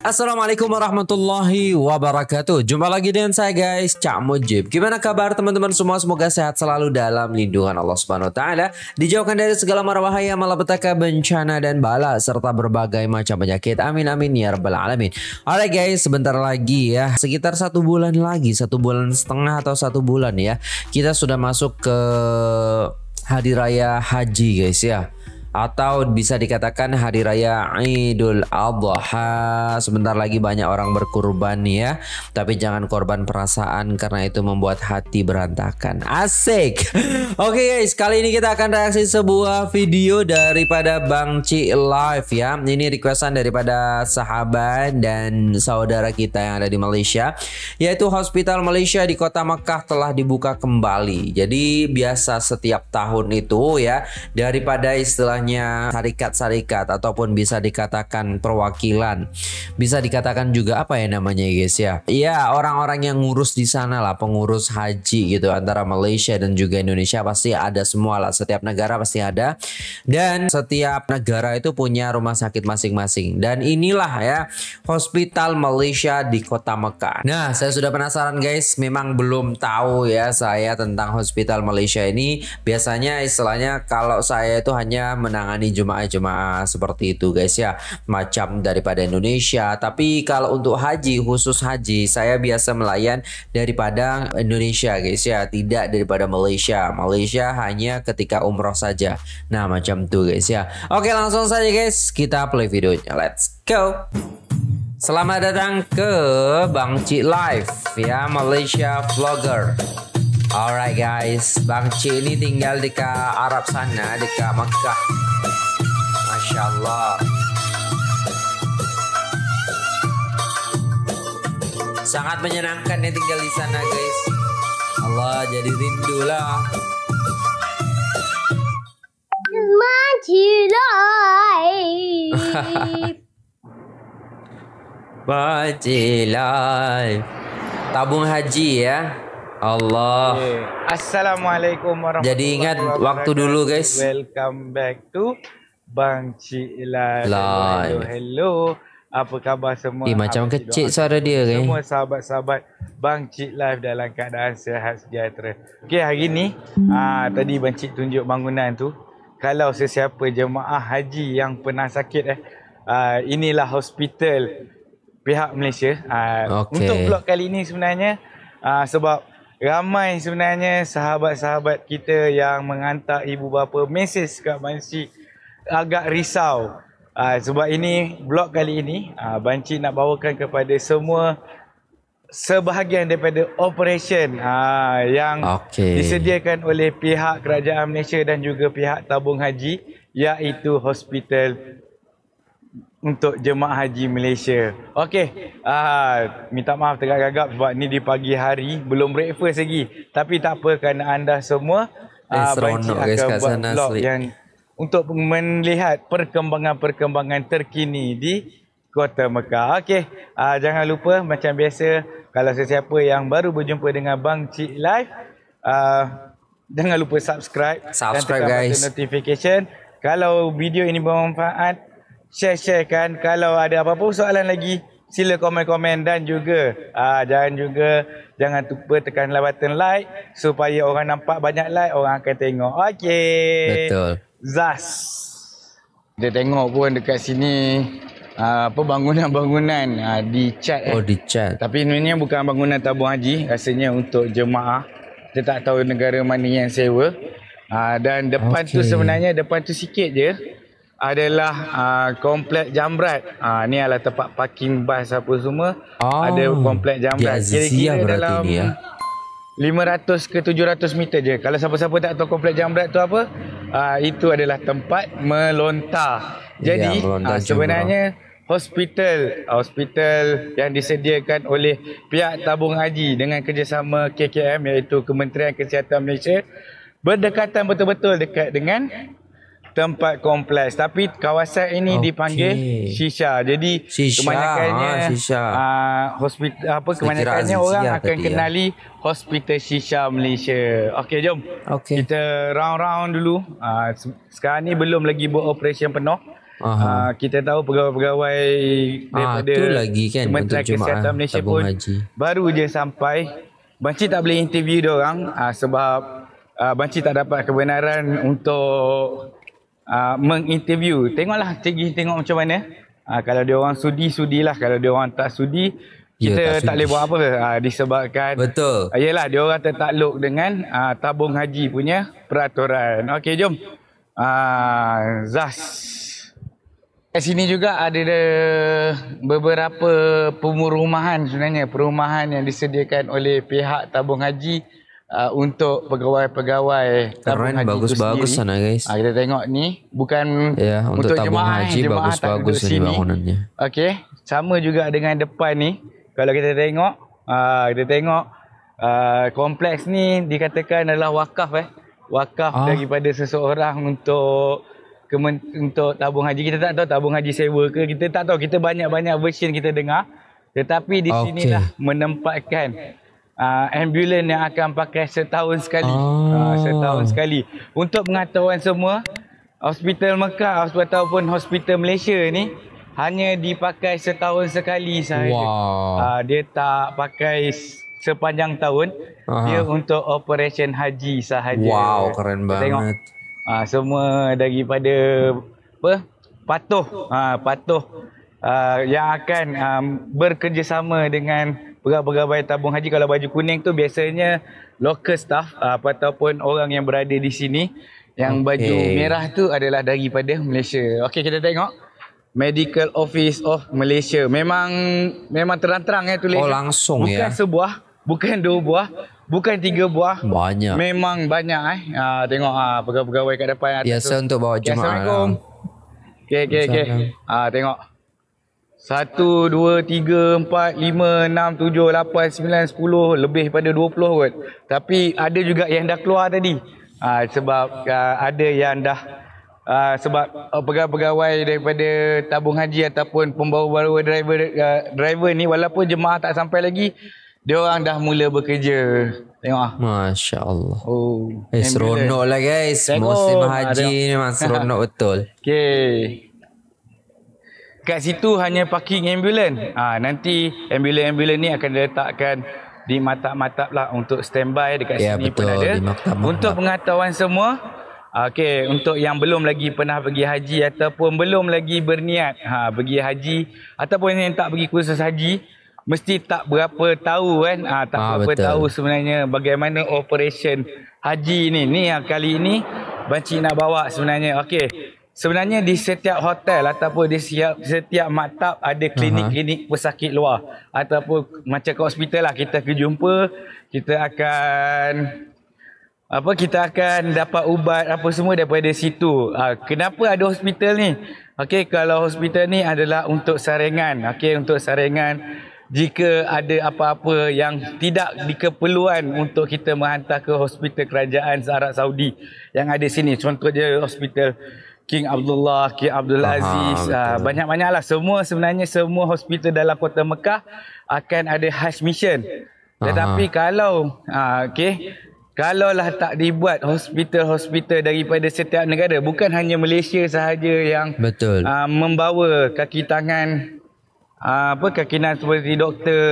Assalamualaikum warahmatullahi wabarakatuh Jumpa lagi dengan saya guys Cak Mujib Gimana kabar teman-teman semua Semoga sehat selalu dalam lindungan Allah Subhanahu Wa Taala. Dijauhkan dari segala marwahaya, Malapetaka, bencana dan bala Serta berbagai macam penyakit Amin amin ya rabbal alamin Oke guys sebentar lagi ya Sekitar satu bulan lagi Satu bulan setengah atau satu bulan ya Kita sudah masuk ke Hari Raya Haji guys ya atau bisa dikatakan hari raya Idul Adha. Sebentar lagi banyak orang berkurban ya, tapi jangan korban perasaan karena itu membuat hati berantakan. Asik. Oke okay guys, kali ini kita akan reaksi sebuah video daripada Bang Ci Live ya. Ini requestan daripada sahabat dan saudara kita yang ada di Malaysia, yaitu Hospital Malaysia di Kota Mekah telah dibuka kembali. Jadi biasa setiap tahun itu ya daripada istilah istilahnya syarikat-syarikat ataupun bisa dikatakan perwakilan. Bisa dikatakan juga apa ya namanya guys ya. Ya orang-orang yang ngurus di sana lah pengurus haji gitu antara Malaysia dan juga Indonesia pasti ada semua lah. Setiap negara pasti ada dan setiap negara itu punya rumah sakit masing-masing. Dan inilah ya Hospital Malaysia di Kota Mekah. Nah saya sudah penasaran guys memang belum tahu ya saya tentang Hospital Malaysia ini. Biasanya istilahnya kalau saya itu hanya menangani jemaah-jemaah seperti itu guys ya macam daripada Indonesia tapi kalau untuk haji khusus haji saya biasa melayan daripada Indonesia guys ya tidak daripada Malaysia Malaysia hanya ketika umroh saja nah macam itu guys ya oke langsung saja guys kita play videonya let's go Selamat datang ke Bang Ci Live ya Malaysia vlogger. Alright guys, Bang Ci ini tinggal di Arab sana, di Mekah. Masya Allah Sangat menyenangkan ya tinggal di sana guys Allah jadi rindu lah Baci live Tabung haji ya Allah Assalamualaikum warahmatullahi Jadi ingat waktu dulu guys Welcome back to Bang Cik lah. Hello, hello, hello. Apa khabar semua? Eh, macam Apa kecil doa? suara dia kan? Semua sahabat-sahabat Bang Cik Live dalam keadaan sehat sejahtera. Okey, hari ni, Ah, tadi Bang Cik tunjuk bangunan tu. Kalau sesiapa jemaah haji yang pernah sakit eh, aa, ah, inilah hospital pihak Malaysia. Aa, ah, okay. Untuk vlog kali ni sebenarnya, aa, ah, sebab ramai sebenarnya sahabat-sahabat kita yang menghantar ibu bapa mesej kat Bang agak risau uh, sebab ini blok kali ini uh, banci nak bawakan kepada semua sebahagian daripada operation uh, yang okay. disediakan oleh pihak kerajaan Malaysia dan juga pihak tabung haji iaitu hospital untuk jemaah haji Malaysia. Okey, uh, minta maaf tengah gagap sebab ni di pagi hari belum breakfast lagi. Tapi tak apa kerana anda semua uh, eh, seronok guys kat sana. Yang untuk melihat perkembangan-perkembangan terkini di Kota Mekah. Okey, uh, jangan lupa macam biasa kalau sesiapa yang baru berjumpa dengan Bang Cik Live, uh, jangan lupa subscribe, subscribe dan tekan guys. notification. Kalau video ini bermanfaat, share-sharekan. Kalau ada apa-apa soalan lagi, sila komen-komen dan juga aa, ah, jangan juga jangan lupa tekan button like supaya orang nampak banyak like orang akan tengok. Okey. Betul. Zas. Dia tengok pun dekat sini aa, ah, apa bangunan-bangunan ah, di chat eh. Oh di chat. Tapi ini bukan bangunan tabung haji, rasanya untuk jemaah. Kita tak tahu negara mana yang sewa. Aa, dan depan okay. tu sebenarnya depan tu sikit je adalah uh, komplek jambrat. Ah uh, ni adalah tempat parking bas apa semua. Oh. Ada komplek jambrat. Kira-kira dalam ini, ya? 500 ke 700 meter je. Kalau siapa-siapa tak tahu komplek jambrat tu apa, uh, itu adalah tempat melontar. Jadi ya, melontar uh, ah, sebenarnya hospital hospital yang disediakan oleh pihak tabung haji dengan kerjasama KKM iaitu Kementerian Kesihatan Malaysia berdekatan betul-betul dekat dengan tempat kompleks tapi kawasan ini okay. dipanggil shisha jadi shisha. kebanyakannya ah, shisha uh, ah, hospital apa kebanyakannya orang akan ya. kenali ya. hospital shisha malaysia okey jom okay. kita round round dulu uh, sekarang ni belum lagi buat operasi yang penuh uh, kita tahu pegawai-pegawai daripada ah, lagi kan Kementerian Jumaat, Kesihatan Malaysia pun haji. baru je sampai Banci tak boleh interview dia orang uh, sebab uh, Banci tak dapat kebenaran untuk uh, menginterview. Tengoklah cikgu tengok macam mana. Uh, kalau dia orang sudi sudilah, kalau dia orang tak sudi ya, kita ya, tak, tak boleh buat apa uh, disebabkan betul. Iyalah uh, dia orang tertakluk dengan uh, tabung haji punya peraturan. Okey jom. Uh, Zas. Di sini juga ada beberapa pemurumahan sebenarnya perumahan yang disediakan oleh pihak tabung haji uh, untuk pegawai-pegawai tabung haji bagus itu bagus sendiri. sana guys. Uh, kita tengok ni bukan ya, untuk, untuk tabung jemaah, haji bagus bagus sini bangunannya. Okey, sama juga dengan depan ni. Kalau kita tengok, uh, kita tengok uh, kompleks ni dikatakan adalah wakaf eh. Wakaf ah. daripada seseorang untuk kemen, untuk tabung haji. Kita tak tahu tabung haji sewa ke. Kita tak tahu. Kita banyak-banyak version kita dengar. Tetapi di sinilah okay. menempatkan uh, ambulans yang akan pakai setahun sekali. Ah. Uh, setahun sekali. Untuk pengetahuan semua, Hospital Mekah ataupun Hospital Malaysia ni hanya dipakai setahun sekali sahaja. Wow. Uh, dia tak pakai sepanjang tahun. Aha. Dia untuk operation haji sahaja. Wow, keren banget. Tengok. Uh, semua daripada apa? Patuh. Uh, patuh. Uh, yang akan um, bekerjasama dengan pegawai-pegawai tabung haji kalau baju kuning tu biasanya local staff uh, ataupun orang yang berada di sini yang baju merah tu adalah daripada Malaysia. Okey kita tengok Medical Office of Malaysia. Memang memang terang-terang eh tulis. Oh langsung bukan ya. Bukan sebuah, bukan dua buah, bukan tiga buah. Banyak. Memang banyak eh. Uh, tengok ah uh, pegawai-pegawai kat depan Biasa tu. untuk bawa jemaah. Assalamualaikum. Lah. Okay okay Ah tengok satu, dua, tiga, empat, lima, enam, tujuh, lapan, sembilan, sepuluh Lebih pada dua puluh kot Tapi ada juga yang dah keluar tadi ha, Sebab ha, ada yang dah ha, Sebab pegawai-pegawai daripada tabung haji Ataupun pembawa-bawa driver, ha, driver ni Walaupun jemaah tak sampai lagi dia orang dah mula bekerja. Tengok ah. Masya-Allah. Oh, eh, lah guys. Tengok. Musim haji ni memang seronok betul. Okay. Dekat situ hanya parking ambulan. Ha, nanti ambulan-ambulan ni akan diletakkan di matap-matap lah untuk standby dekat ya, sini betul, pun ada. Maktab, untuk pengetahuan semua, okay, untuk yang belum lagi pernah pergi haji ataupun belum lagi berniat ha, pergi haji ataupun yang tak pergi kursus haji, mesti tak berapa tahu kan, ha, tak ha, berapa betul. tahu sebenarnya bagaimana operation haji ni. Ni yang kali ini Banci nak bawa sebenarnya. Okay. Sebenarnya di setiap hotel ataupun di setiap, setiap maktab ada klinik-klinik pesakit luar. Ataupun macam ke hospital lah kita pergi jumpa. Kita akan apa kita akan dapat ubat apa semua daripada situ. Ah, kenapa ada hospital ni? Okey kalau hospital ni adalah untuk saringan. Okey untuk saringan jika ada apa-apa yang tidak dikeperluan untuk kita menghantar ke hospital kerajaan Arab Saudi yang ada sini contoh je hospital King Abdullah, King Abdul Aziz, Aha, uh, banyak-banyaklah semua sebenarnya semua hospital dalam kota Mekah akan ada Hajj mission. Tetapi Aha. kalau uh, okey, kalaulah tak dibuat hospital-hospital daripada setiap negara, bukan hanya Malaysia sahaja yang betul. Uh, membawa kaki tangan uh, apa kaki tangan seperti doktor,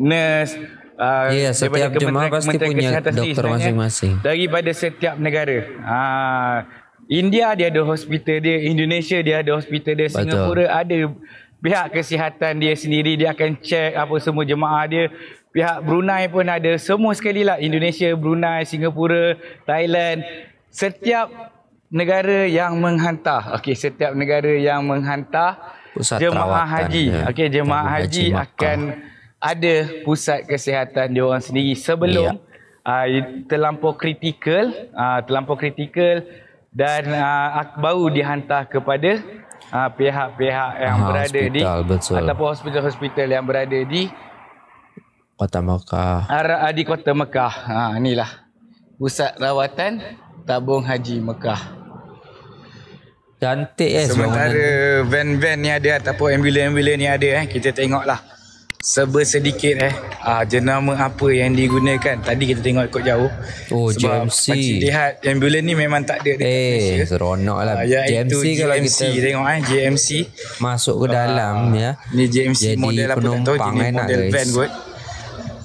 nurse Uh, ya, yeah, setiap jemaah pasti Kementerian punya doktor masing-masing. Daripada setiap negara. Uh, India dia ada hospital dia, Indonesia dia ada hospital dia, Singapura ada pihak kesihatan dia sendiri dia akan check apa semua jemaah dia. Pihak Brunei pun ada semua sekali lah Indonesia, Brunei, Singapura, Thailand. Setiap negara yang menghantar, okay setiap negara yang menghantar pusat jemaah terawatan haji. okay jemaah haji, haji akan ada pusat kesihatan dia orang sendiri sebelum ya. uh, terlampau kritikal, uh, terlampau kritikal dan uh, baru dihantar kepada uh, pihak-pihak yang Aha, berada hospital, di betul. ataupun hospital-hospital yang berada di Kota Mekah. Uh, di Kota Mekah. Ha inilah pusat rawatan Tabung Haji Mekah. Cantik eh sementara van-van ni ada ataupun ambulans-ambulans ni ada eh kita tengoklah sebersedikit eh uh, jenama apa yang digunakan tadi kita tengok ikut jauh oh sebab GMC sebab lihat ambulan ni memang tak ada eh Malaysia. seronok lah uh, GMC, GMC kalau GMC, kita tengok eh GMC masuk ke dalam uh, ya ni GMC Jadi model apa tak tahu ni model guys. van kot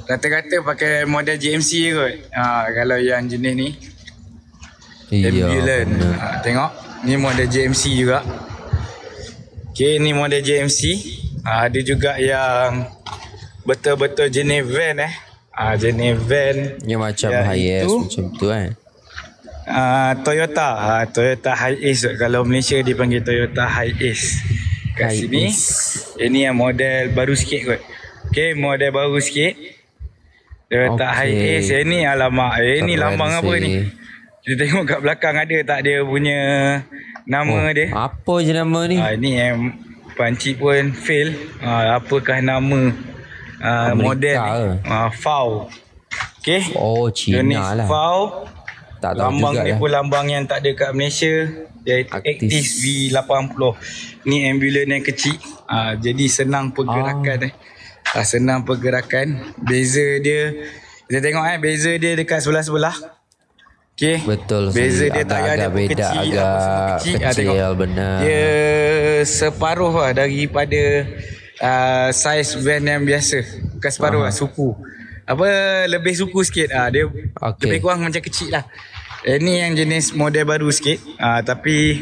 rata-rata pakai model GMC je kot uh, kalau yang jenis ni Iya, ambulan uh, tengok ni model GMC juga Okay, ni model GMC Ah, ada juga yang betul-betul jenis van eh. Ah jenis van yang macam Hiace macam tu kan. Ah Toyota, ha, Toyota Hiace kalau Malaysia dipanggil Toyota Hiace. Kat Hi-Ace. ini yang model baru sikit kot. Okey, model baru sikit. Toyota okay. Hiace ini eh, alamak, eh, ini lambang apa ni? Kita tengok kat belakang ada tak dia punya nama oh, dia. Apa je nama ni? Ah ini yang eh, Pancik pun fail uh, Apakah nama uh, model uh, Fau Okay Oh China Jenis lah Jenis Fau tak tahu Lambang ni lah. pun lambang yang tak ada kat Malaysia Iaitu Actis V80 Ni ambulans yang kecil uh, Jadi senang pergerakan ah. eh. Uh, senang pergerakan Beza dia Kita tengok eh Beza dia dekat sebelah-sebelah Okay. Betul. Beza dia tak ada beda kecil, agak kecil, kecil, ha, kecil benar. Dia separuh lah daripada uh, size van yang biasa. Bukan separuh lah, suku. Apa lebih suku sikit ah ha, dia okay. lebih kurang macam kecil lah. Ini eh, yang jenis model baru sikit uh, tapi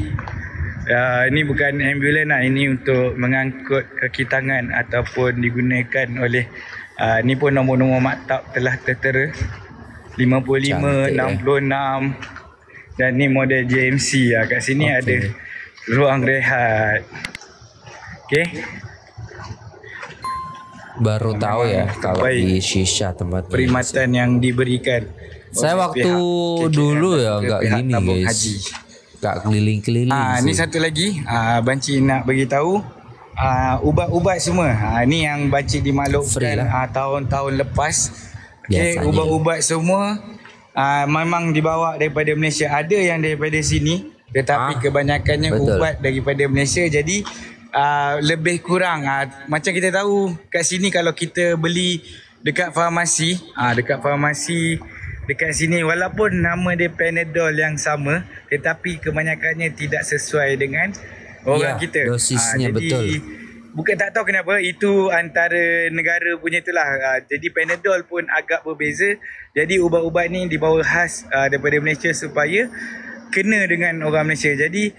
uh, ini bukan ambulans lah ini untuk mengangkut kaki tangan ataupun digunakan oleh uh, ni pun nombor-nombor maktab telah tertera Cantik. 55, eh. 66 dan ni model JMC lah. Kat sini okay. ada ruang rehat. Okay. Baru Memang tahu ya kalau baik. di Shisha tempat ini. Perimatan yang diberikan. Saya waktu pihak dulu ya agak gini guys. Tak keliling-keliling. Ah, ni satu lagi. Ah, Banci nak bagi tahu Uh, ah, ubat-ubat semua. Ah, ni yang baca dimaklumkan lah. uh, tahun-tahun lepas. Biasanya. Okay, ubat-ubat semua uh, memang dibawa daripada Malaysia. Ada yang daripada sini tetapi ha? kebanyakannya Betul. ubat daripada Malaysia. Jadi uh, lebih kurang uh, macam kita tahu kat sini kalau kita beli dekat farmasi, uh, dekat farmasi dekat sini walaupun nama dia Panadol yang sama tetapi kebanyakannya tidak sesuai dengan orang ya, kita. Dosisnya ha, jadi, betul. Bukan tak tahu kenapa itu antara negara punya itulah. Uh, jadi Panadol pun agak berbeza. Jadi ubat-ubat ni dibawa khas uh, daripada Malaysia supaya kena dengan orang Malaysia. Jadi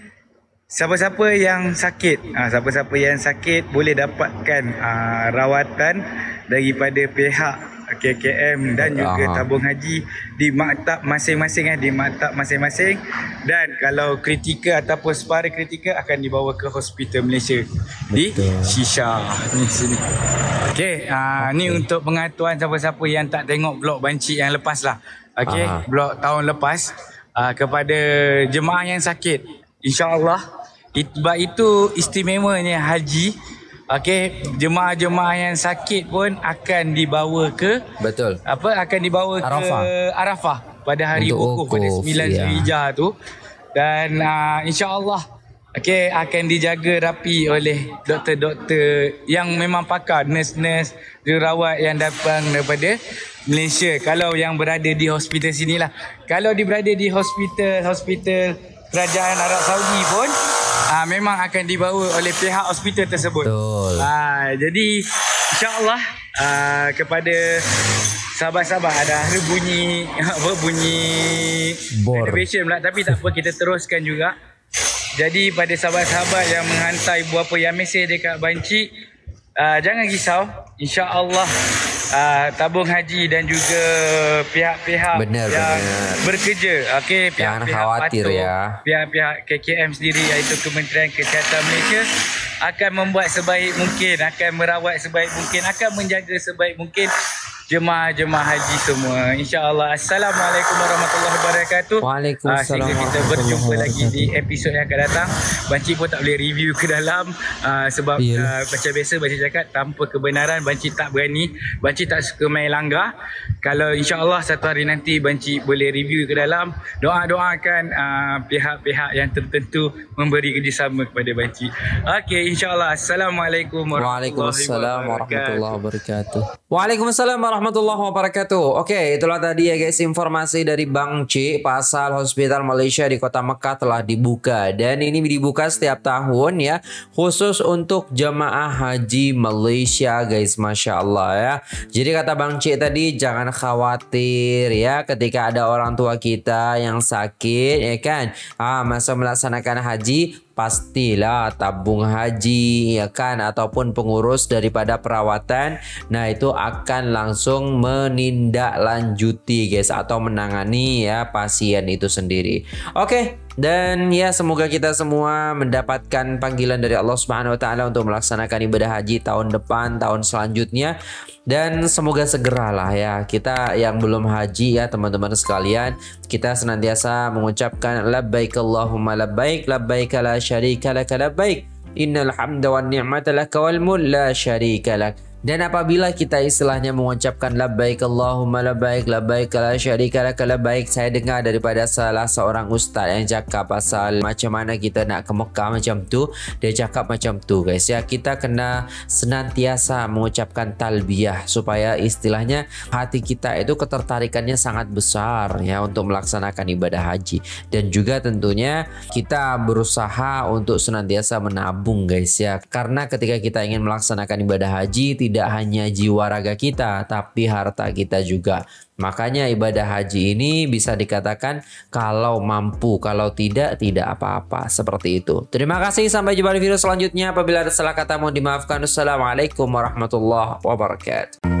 siapa-siapa yang sakit, uh, siapa-siapa yang sakit boleh dapatkan uh, rawatan daripada pihak KKM dan juga Aha. tabung haji di maktab masing-masing eh di maktab masing-masing dan kalau kritikal ataupun separa kritikal akan dibawa ke hospital Malaysia Betul. di Shisha ni sini. Okey, uh, ah, okay. ni untuk pengatuan siapa-siapa yang tak tengok vlog banci yang lepas lah. Okey, vlog tahun lepas uh, kepada jemaah yang sakit. Insya-Allah itu istimewanya haji Okey, jemaah-jemaah yang sakit pun akan dibawa ke Betul. Apa akan dibawa Arafah. ke Arafah pada hari wukuf pada 9 Zulhijah yeah. tu. Dan uh, insya-Allah okey akan dijaga rapi oleh doktor-doktor yang memang pakar nurse-nurse jururawat yang datang daripada Malaysia kalau yang berada di hospital sinilah. Kalau di berada di hospital hospital kerajaan Arab Saudi pun uh, memang akan dibawa oleh pihak hospital tersebut. Betul. Uh, jadi insya Allah ah, kepada sahabat-sahabat ada bunyi apa bunyi Bor. renovation pula tapi tak apa kita teruskan juga. Jadi pada sahabat-sahabat yang menghantar buah apa yang mesej dekat banci uh, jangan risau insyaallah Ah, tabung haji dan juga pihak-pihak yang benar. bekerja. Okey, pihak-pihak khawatir patuh, ya. Pihak-pihak KKM sendiri iaitu Kementerian Kesihatan Malaysia akan membuat sebaik mungkin, akan merawat sebaik mungkin, akan menjaga sebaik mungkin jemaah-jemaah haji semua. InsyaAllah. Assalamualaikum warahmatullahi wabarakatuh. Waalaikumsalam. Ah, sehingga kita berjumpa lagi di episod yang akan datang. Banci pun tak boleh review ke dalam. Uh, sebab yeah. Ya. uh, macam biasa Banci cakap tanpa kebenaran Banci tak berani. Banci tak suka main langgar. Kalau insyaAllah satu hari nanti Banci boleh review ke dalam. Doa-doakan uh, pihak-pihak yang tertentu memberi kerjasama kepada Banci. Okey insyaAllah. Assalamualaikum warahmatullahi wabarakatuh. Waalaikumsalam warahmatullahi wabarakatuh. Waalaikumsalam warahmatullahi wabarakatuh. warahmatullahi wabarakatuh. Oke, itulah tadi ya guys informasi dari Bang C. Pasal Hospital Malaysia di Kota Mekah telah dibuka dan ini dibuka setiap tahun ya khusus untuk jemaah haji Malaysia guys, masya Allah ya. Jadi kata Bang C tadi jangan khawatir ya ketika ada orang tua kita yang sakit ya kan, ah masa melaksanakan haji pastilah tabung haji ya kan ataupun pengurus daripada perawatan nah itu akan langsung menindaklanjuti guys atau menangani ya pasien itu sendiri oke okay. Dan ya semoga kita semua mendapatkan panggilan dari Allah Subhanahu wa taala untuk melaksanakan ibadah haji tahun depan, tahun selanjutnya. Dan semoga segeralah ya kita yang belum haji ya teman-teman sekalian, kita senantiasa mengucapkan labbaik Allahumma labbaik labbaik la syarika lak labbaik innal hamda wan ni'mata lak wal la syarika dan apabila kita istilahnya mengucapkan labbaik Allahumma labbaik labbaik la syarika lak labbaik saya dengar daripada salah seorang ustaz yang cakap pasal macam mana kita nak ke Mekah macam tu dia cakap macam tu guys ya kita kena senantiasa mengucapkan talbiyah supaya istilahnya hati kita itu ketertarikannya sangat besar ya untuk melaksanakan ibadah haji dan juga tentunya kita berusaha untuk senantiasa menabung guys ya karena ketika kita ingin melaksanakan ibadah haji tidak hanya jiwa raga kita, tapi harta kita juga. Makanya ibadah haji ini bisa dikatakan kalau mampu, kalau tidak tidak apa-apa seperti itu. Terima kasih sampai jumpa di video selanjutnya. Apabila ada salah kata mohon dimaafkan. Assalamualaikum warahmatullahi wabarakatuh.